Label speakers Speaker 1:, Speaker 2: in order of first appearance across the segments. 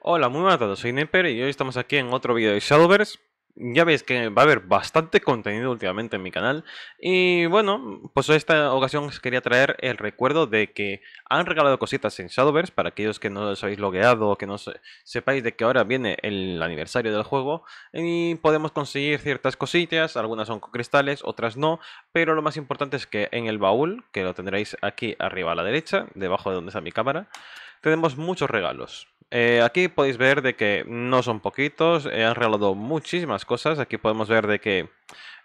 Speaker 1: Hola, muy buenas a todos, soy Nipper y hoy estamos aquí en otro vídeo de Shadowverse. Ya veis que va a haber bastante contenido últimamente en mi canal. Y bueno, pues esta ocasión os quería traer el recuerdo de que han regalado cositas en Shadowverse. Para aquellos que no os habéis logueado o que no sepáis de que ahora viene el aniversario del juego. Y podemos conseguir ciertas cositas, algunas son con cristales, otras no. Pero lo más importante es que en el baúl, que lo tendréis aquí arriba a la derecha, debajo de donde está mi cámara tenemos muchos regalos. Eh, aquí podéis ver de que no son poquitos, eh, han regalado muchísimas cosas. Aquí podemos ver de que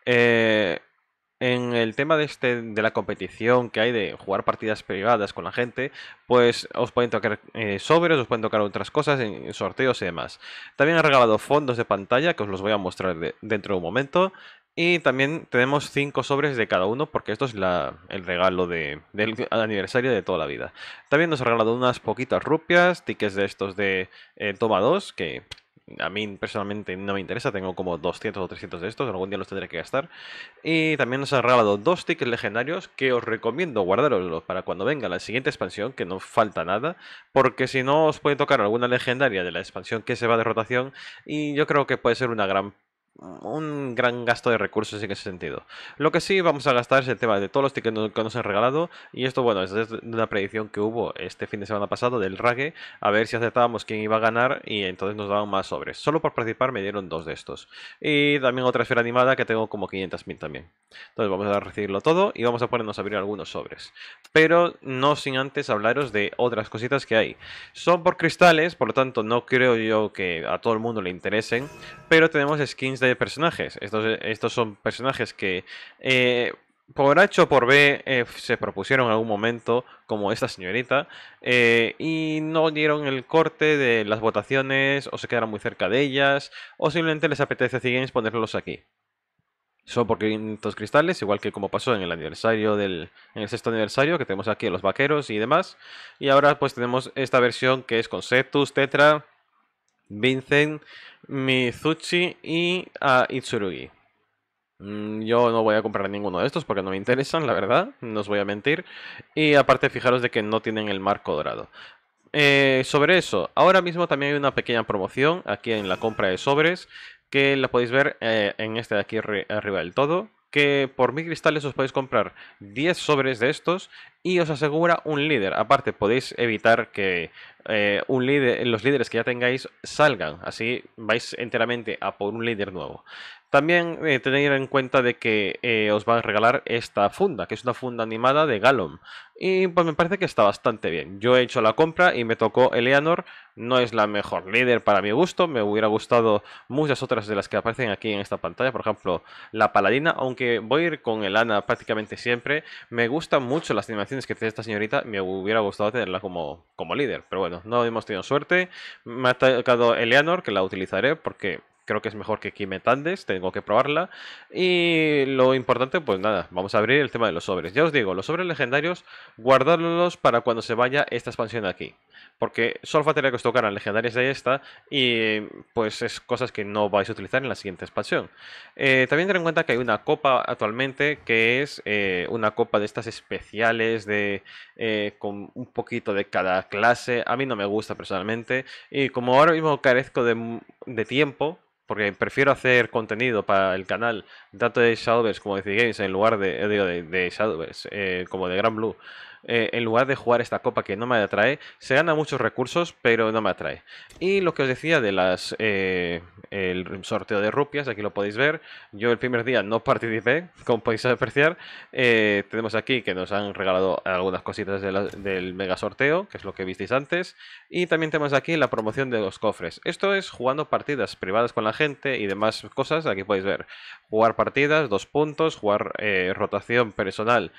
Speaker 1: eh, en el tema de, este, de la competición que hay de jugar partidas privadas con la gente, pues os pueden tocar sobres, os pueden tocar otras cosas en, sorteos y demás. También han regalado fondos de pantalla que os los voy a mostrar dentro de un momento y también tenemos 5 sobres de cada uno, porque esto es el regalo de, del aniversario de toda la vida. También nos ha regalado unas poquitas rupias, tickets de estos de eh, Toma 2, que a mí personalmente no me interesa, tengo como 200 o 300 de estos, algún día los tendré que gastar. Y también nos ha regalado dos tickets legendarios que os recomiendo guardaroslos para cuando venga la siguiente expansión, que no falta nada, porque si no os puede tocar alguna legendaria de la expansión que se va de rotación y yo creo que puede ser una gran un gran gasto de recursos en ese sentido. Lo que sí vamos a gastar es el tema de todos los tickets que nos han regalado. Y esto, bueno, es una predicción que hubo este fin de semana pasado del rague. A ver si aceptábamos quién iba a ganar y entonces nos daban más sobres. Solo por participar me dieron dos de estos. Y también otra esfera animada que tengo como 500.000 también. Entonces vamos a recibirlo todo y vamos a ponernos a abrir algunos sobres. Pero no sin antes hablaros de otras cositas que hay. Son por cristales, por lo tanto no creo yo que a todo el mundo le interesen. Pero tenemos skins de personajes. Estos, estos son personajes que eh, por H o por B eh, se propusieron en algún momento, como esta señorita, eh, y no dieron el corte de las votaciones, o se quedaron muy cerca de ellas, o simplemente les apetece a Games ponerlos aquí. Son por 500 cristales, igual que como pasó en el aniversario del en el sexto aniversario, que tenemos aquí los vaqueros y demás. Y ahora pues tenemos esta versión que es con Conceptus, Tetra, Vincent, Mizuchi y a Itsurugi. Mm, yo no voy a comprar ninguno de estos porque no me interesan, la verdad, no os voy a mentir. Y aparte fijaros de que no tienen el marco dorado. Eh, sobre eso, ahora mismo también hay una pequeña promoción aquí en la compra de sobres que la podéis ver eh, en este de aquí arriba del todo que por mi cristales os podéis comprar 10 sobres de estos y os asegura un líder. Aparte, podéis evitar que eh, un líder, los líderes que ya tengáis salgan. Así vais enteramente a por un líder nuevo. También eh, tenéis en cuenta de que eh, os van a regalar esta funda, que es una funda animada de Galom. Y pues me parece que está bastante bien. Yo he hecho la compra y me tocó Eleanor. No es la mejor líder para mi gusto. Me hubiera gustado muchas otras de las que aparecen aquí en esta pantalla. Por ejemplo, la paladina. Aunque voy a ir con Elana prácticamente siempre. Me gustan mucho las animaciones que hace esta señorita. Me hubiera gustado tenerla como, como líder. Pero bueno, no hemos tenido suerte. Me ha tocado Eleanor, que la utilizaré porque creo que es mejor que Kimetandes, tengo que probarla. Y lo importante, pues nada, vamos a abrir el tema de los sobres. Ya os digo, los sobres legendarios, guardarlos para cuando se vaya esta expansión de aquí. Porque solo faltaría que os tocaran legendarias de esta y pues es cosas que no vais a utilizar en la siguiente expansión. Eh, también ten en cuenta que hay una copa actualmente que es eh, una copa de estas especiales de eh, con un poquito de cada clase. A mí no me gusta personalmente y como ahora mismo carezco de, de tiempo, porque prefiero hacer contenido para el canal, tanto de Shadows, como de en lugar de, eh, de, Shadows, eh, como de Gran Blue, eh, en lugar de jugar esta copa que no me atrae, se gana muchos recursos, pero no me atrae. Y lo que os decía de las eh, el sorteo de rupias, aquí lo podéis ver. Yo el primer día no participé, como podéis apreciar. Eh, tenemos aquí que nos han regalado algunas cositas del mega sorteo, que es lo que visteis antes. Y también tenemos aquí la promoción de los cofres. Esto es jugando partidas privadas con la gente y demás cosas. Aquí podéis ver jugar partidas, dos puntos, jugar rotación personal,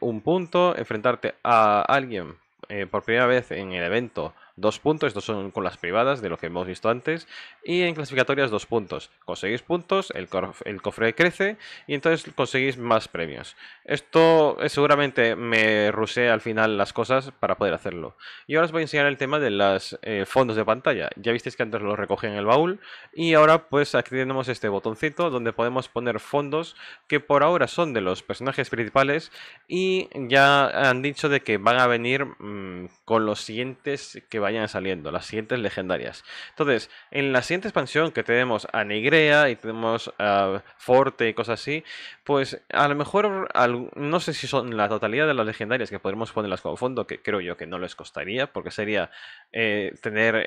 Speaker 1: un punto, enfrentar a alguien eh, por primera vez en el evento dos puntos, estos son con las privadas de lo que hemos visto antes, y en clasificatorias dos puntos. Conseguís puntos, el, cofre, el cofre crece y entonces conseguís más premios. Esto eh, seguramente me rusé al final las cosas para poder hacerlo. Y ahora os voy a enseñar el tema de los eh, fondos de pantalla. Ya visteis que antes los recogí en el baúl y ahora pues aquí tenemos este botoncito donde podemos poner fondos que por ahora son de los personajes principales y ya han dicho de que van a venir mm, con los siguientes que vayan saliendo, las siguientes legendarias. Entonces, en la siguiente expansión que tenemos a Nigrea y tenemos a Forte y cosas así, pues a lo mejor, no sé si son la totalidad de las legendarias que podremos ponerlas como fondo, que creo yo que no les costaría, porque sería eh, tener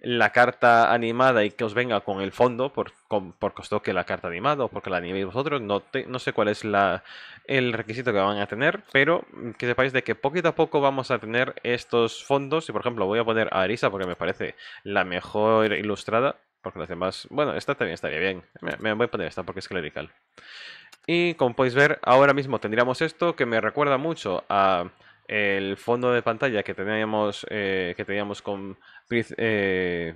Speaker 1: la carta animada y que os venga con el fondo, por por porque que la carta animada o porque la animéis vosotros. No, no sé cuál es el requisito que van a tener, pero mm, que sepáis de que poquito a poco vamos a tener estos fondos. Y por ejemplo, voy a poner a Arisa porque me parece la mejor ilustrada. Porque las demás... Bueno, esta también estaría bien. Me, voy a poner esta porque es clerical. Y como podéis ver, ahora mismo tendríamos esto que me recuerda mucho a el fondo de pantalla que teníamos, eh, que teníamos con... Eh,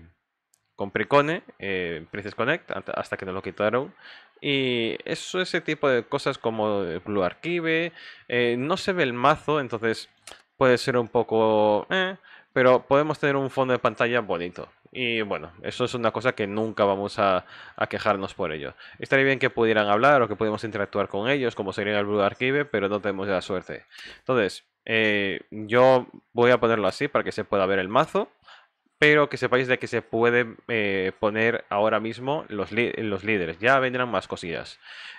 Speaker 1: con Pricone, eh, Princess Connect, hasta que nos lo quitaron. Y eso, ese tipo de cosas como Blue Archive. Eh, no se ve el mazo, entonces puede ser un poco... Eh, pero podemos tener un fondo de pantalla bonito. Y bueno, eso es una cosa que nunca vamos a, quejarnos por ello. Estaría bien que pudieran hablar o que pudiéramos interactuar con ellos, como sería el Blue Archive, pero no tenemos la suerte. Entonces, eh, yo voy a ponerlo así para que se pueda ver el mazo pero que sepáis de que se pueden eh, poner ahora mismo los, los líderes. Ya vendrán más cosillas.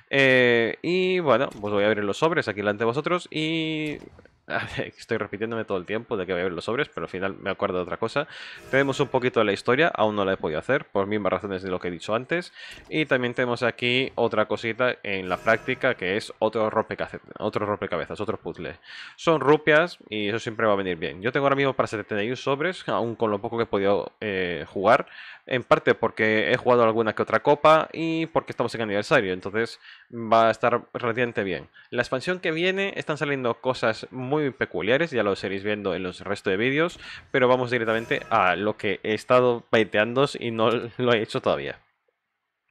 Speaker 1: Eh, y bueno, pues voy a abrir los sobres aquí delante de vosotros y... Estoy repitiéndome todo el tiempo de que voy a abrir los sobres, pero al final me acuerdo de otra cosa. Tenemos un poquito de la historia, aún no la he podido hacer, por mismas razones de lo que he dicho antes. Y también tenemos aquí otra cosita en la práctica, que es otro, rompecabezas, otro rompecabezas, puzzle. Son rupias y eso siempre va a venir bien. Yo tengo ahora mismo para 71 sobres, aún con lo poco que he podido eh, jugar, en parte porque he jugado alguna que otra copa y porque estamos en aniversario, entonces va a estar relativamente bien. La expansión que viene están saliendo cosas muy peculiares, ya lo seréis viendo en los restos de vídeos, pero vamos directamente a lo que he estado pateando y no lo he hecho todavía.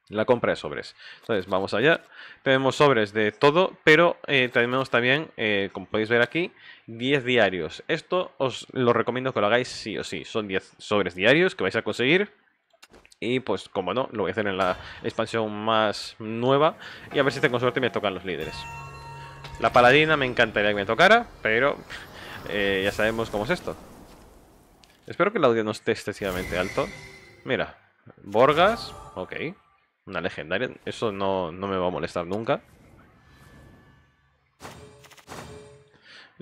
Speaker 1: La compra de sobres. Entonces, vamos allá. Tenemos sobres de todo, pero eh, tenemos también, eh, como podéis ver aquí, 10 diarios. Esto os lo recomiendo que lo hagáis sí o sí. Son 10 sobres diarios que vais a conseguir y pues, como no, lo voy a hacer en la expansión más nueva. Y a ver si tengo suerte me tocan los líderes. La paladina me encantaría que me tocara, pero eh, ya sabemos cómo es esto. Espero que el audio no esté excesivamente alto. Mira, Borgas, ok. Una legendaria, eso no, no me va a molestar nunca.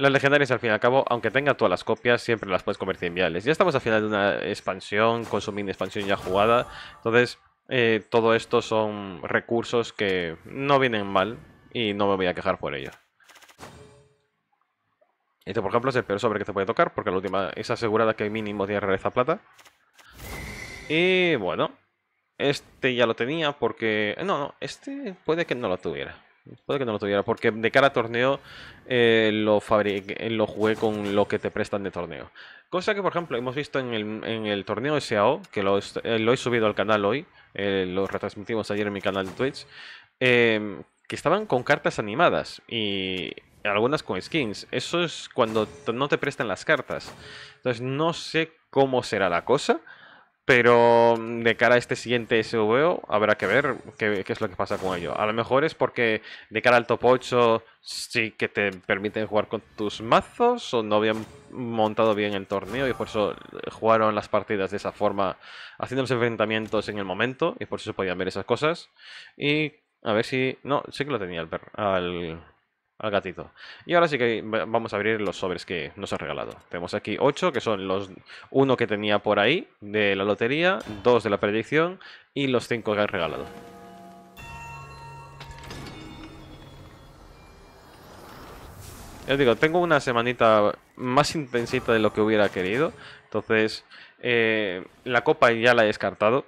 Speaker 1: Las legendarias al fin y al cabo, aunque tenga todas las copias, siempre las puedes convertir en viales. Ya estamos al final de una expansión, mini expansión ya jugada. Entonces, eh, todo esto son recursos que no vienen mal y no me voy a quejar por ello. Este, por ejemplo, es el peor sobre que te puede tocar, porque la última es asegurada que mínimo tiene rareza plata. Y bueno, este ya lo tenía porque... No, no, este puede que no lo tuviera. Puede que no lo tuviera, porque de cara a torneo eh, eh, lo, jugué con lo que te prestan de torneo. Cosa que, por ejemplo, hemos visto en el, torneo SAO, que eh, lo, he subido al canal hoy, lo retransmitimos ayer en mi canal de Twitch, em, que estaban con cartas animadas y algunas con skins. Eso es cuando no te prestan las cartas. Entonces no sé cómo será la cosa. Pero mm, de cara a este siguiente SVO habrá que ver qué, es lo que pasa con ello. A lo mejor es porque de cara al top 8 sí que te permiten jugar con tus mazos o no habían montado bien el torneo y por eso eh, jugaron las partidas de esa forma, haciendo los enfrentamientos en el momento y por eso podían ver esas cosas. Y a ver si... No, sí que lo tenía al, al gatito. Y ahora sí que vamos a abrir los sobres que nos ha regalado. Tenemos aquí 8, que son los uno que tenía por ahí de la lotería, 2 de la predicción y los 5 que han regalado. Ya digo, tengo una semanita más intensita de lo que hubiera querido. Entonces, eh, la copa ya la he descartado.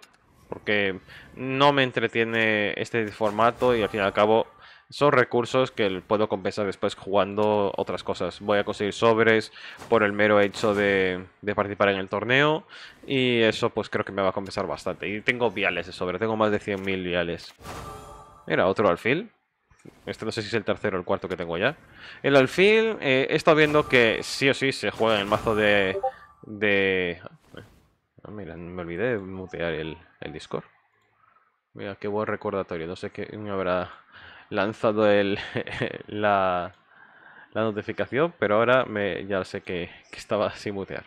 Speaker 1: Porque no me entretiene este formato y al fin y al cabo son recursos que puedo compensar después jugando otras cosas. Voy a conseguir sobres por el mero hecho de, participar en el torneo y eso pues creo que me va a compensar bastante. Y tengo viales de sobre, tengo más de 100.000 viales. Mira, otro alfil. Este no sé si es el tercero o el cuarto que tengo ya. El alfil, eh, he estado viendo que sí o sí se juega en el mazo de... de... Ah, mira, me olvidé de mutear el, el Discord. Mira, qué buen recordatorio. No sé qué me habrá lanzado el, la, notificación, pero ahora me, ya sé que, estaba sin mutear.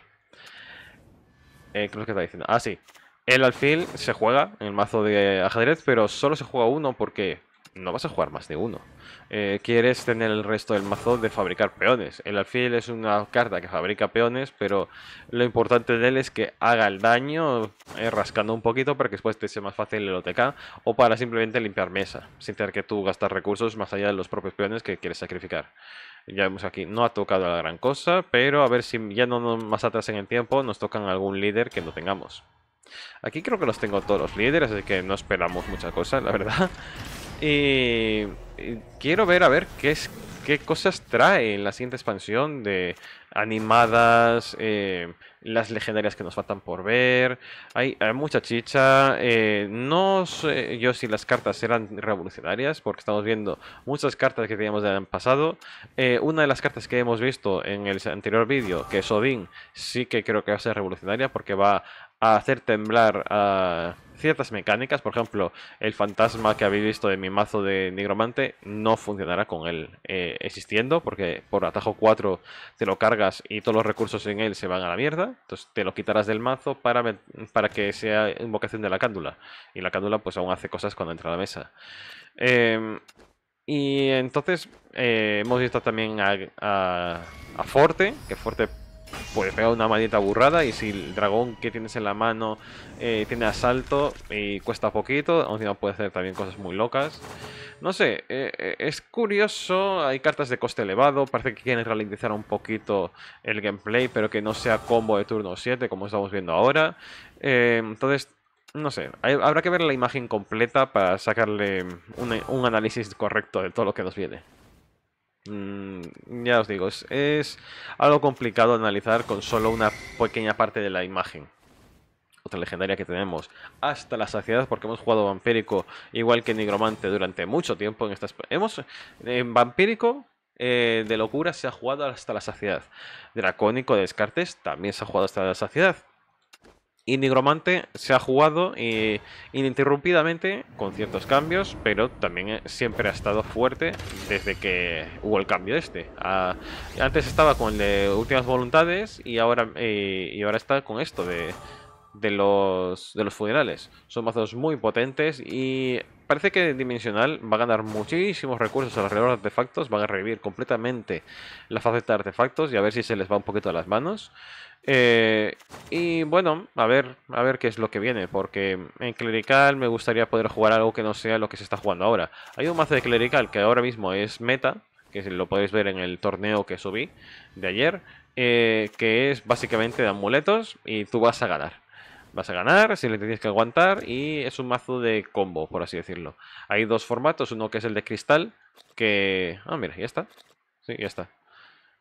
Speaker 1: Eh, creo que está diciendo. Ah, sí. El alfil se juega en el mazo de ajedrez, pero solo se juega uno porque no vas a jugar más de uno. Eh, quieres tener el resto del mazo de fabricar peones. El alfil es una carta que fabrica peones, pero lo importante de él es que haga el daño eh, rascando un poquito para que después te sea más fácil el OTK o para simplemente limpiar mesa, sin tener que tú gastar recursos más allá de los propios peones que quieres sacrificar. Ya vemos aquí, no ha tocado la gran cosa, pero a ver si ya no más atrás en el tiempo nos tocan algún líder que no tengamos. Aquí creo que los tengo todos los líderes, así que no esperamos mucha cosa, la verdad. Y eh, eh, quiero ver a ver qué es qué cosas trae la siguiente expansión de animadas, eh, las legendarias que nos faltan por ver. Hay, mucha chicha. Eh, no sé yo si las cartas serán revolucionarias, porque estamos viendo muchas cartas que teníamos del año pasado. Eh, una de las cartas que hemos visto en el anterior vídeo, que es Odin, sí que creo que va a ser revolucionaria, porque va a hacer temblar a ciertas mecánicas. Por ejemplo, el fantasma que habéis visto de mi mazo de nigromante no funcionará con él existiendo, porque por atajo 4 te lo carga y todos los recursos en él se van a la mierda, entonces te lo quitarás del mazo para, para que sea invocación de la cándula. Y la cándula pues aún hace cosas cuando entra a la mesa. Em, y entonces eh, hemos visto también a, a Forte, que Forte pues pegar una maldita burrada y si el dragón que tienes en la mano eh, tiene asalto y cuesta poquito, encima puede hacer también cosas muy locas. No sé, eh, eh, es curioso, hay cartas de coste elevado, parece que quieren ralentizar un poquito el gameplay, pero que no sea combo de turno 7 como estamos viendo ahora. entonces, no sé, habrá que ver la imagen completa para sacarle un análisis correcto de todo lo que nos viene. Mm, ya os digo, es, algo complicado analizar con solo una pequeña parte de la imagen. Otra legendaria que tenemos hasta la saciedad, porque hemos jugado vampírico igual que nigromante durante mucho tiempo en estas. Hemos en vampírico eh, de locura se ha jugado hasta la saciedad. Dracónico de Descartes también se ha jugado hasta la saciedad y Nigromante se ha jugado eh, ininterrumpidamente con ciertos cambios, pero también eh, siempre ha estado fuerte desde que hubo el cambio este. Ah, antes estaba con el de Últimas Voluntades eh, y ahora, está con esto de, de, los, de los funerales. Son mazos muy potentes y parece que Dimensional va a ganar muchísimos recursos alrededor de artefactos, van a revivir completamente la faceta de artefactos y a ver si se les va un poquito a las manos. Eh, y bueno, a ver, a ver qué es lo que viene, porque en clerical me gustaría poder jugar algo que no sea lo que se está jugando ahora. Hay un mazo de clerical que ahora mismo es meta, que lo podéis ver en el torneo que subí de ayer, eh, que es básicamente de amuletos y tú vas a ganar. Vas a ganar, si le tienes que aguantar y es un mazo de combo, por así decirlo. Hay dos formatos, uno que es el de cristal, que... Ah, mira, ya está. Sí, ya está.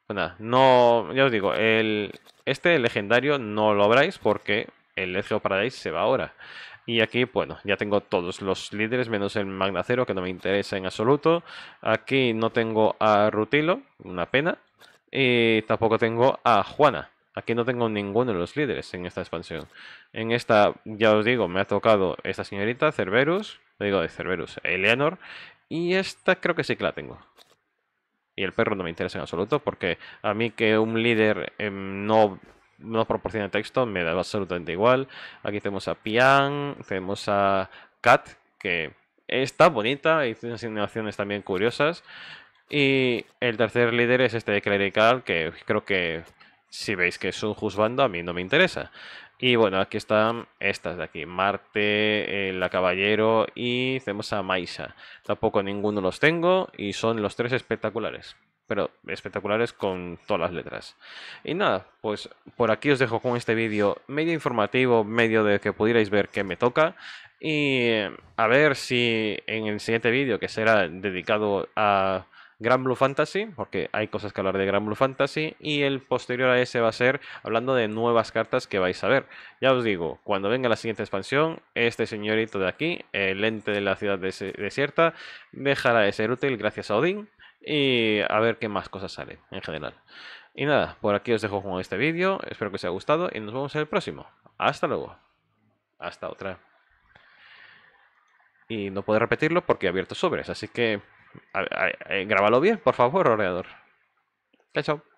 Speaker 1: Pues no... Ya os digo, el... este legendario no lo abráis porque el Legio Paradise se va ahora. Y aquí, bueno, ya tengo todos los líderes, menos el Magnacero, que no me interesa en absoluto. Aquí no tengo a Rutilo, una pena. Y tampoco tengo a Juana. Aquí no tengo ninguno de los líderes en esta expansión. En esta, ya os digo, me ha tocado esta señorita, Cerberus. Digo, de Cerberus, Eleanor. Y esta creo que sí que la tengo. Y el perro no me interesa en absoluto porque a mí que un líder em, no, no proporciona texto me da absolutamente igual. Aquí tenemos a Pian, tenemos a Kat, que está bonita y tiene asignaciones también curiosas. Y el tercer líder es este de clerical, que creo que si veis que es un juzgando, a mí no me interesa. Y bueno, aquí están estas de aquí, Marte, la Caballero y tenemos a Maisa. Tampoco ninguno los tengo y son los tres espectaculares. Pero espectaculares con todas las letras. Y nada, pues por aquí os dejo con este vídeo medio informativo, medio de que pudierais ver qué me toca. Y eh, a ver si en el siguiente vídeo, que será dedicado a Gran Blue Fantasy, porque hay cosas que hablar de Gran Blue Fantasy, y el posterior a ese va a ser hablando de nuevas cartas que vais a ver. Ya os digo, cuando venga la siguiente expansión, este señorito de aquí, el ente de la ciudad desierta, dejará de ser útil gracias a Odín, y a ver qué más cosas sale en general. Y nada, por aquí os dejo con este vídeo, espero que os haya gustado y nos vemos en el próximo. Hasta luego. Hasta otra. Y no puedo repetirlo porque he abierto sobres, así que a, eh, grábalo bien, por favor, oreador. Chao, chao.